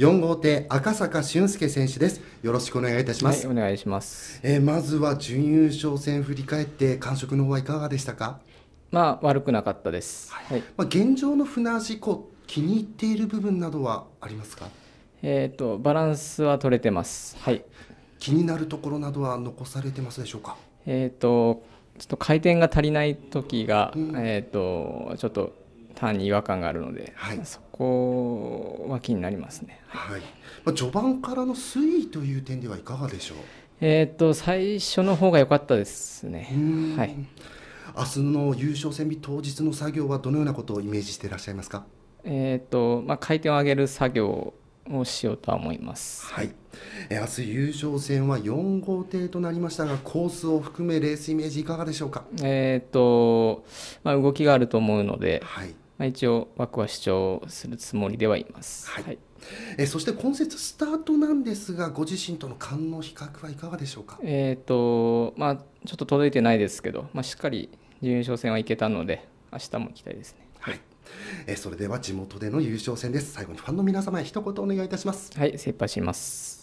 四号艇赤坂俊介選手ですよろしくお願いいたします、はい、お願いします、えー、まずは準優勝戦振り返って感触の方はいかがでしたかまあ悪くなかったです、はい、まあ、現状の船事故気に入っている部分などはありますかえっ、とバランスは取れてますはい気になるところなどは残されてますでしょうかえっ、とちょっと回転が足りない時が、うん、えっ、とちょっと単に違和感があるので、はい、そこは気になりますね、はいまあ、序盤からの推移という点ではいかがでしょう、えっと、最初の方が良かったですね。はい明日の優勝戦日当日の作業はどのようなことをイメージしていらっしゃいますか、えっとまあ、回転を上げる作業をしようとは思います、はい、明日優勝戦は4号艇となりましたがコースを含めレースイメージいかがでしょうか、えっとまあ、動きがあると思うので、はいまあ、一応枠は主張するつもりではいます、はい、はい、えそして今節スタートなんですがご自身との勘の比較はいかがでしょうかえっ、ー、とまあちょっと届いてないですけど、まあ、しっかり準優勝戦はいけたので明日も行きたいですねはい、えそれでは地元での優勝戦です最後にファンの皆様へ一言お願いいたしますはい精一杯します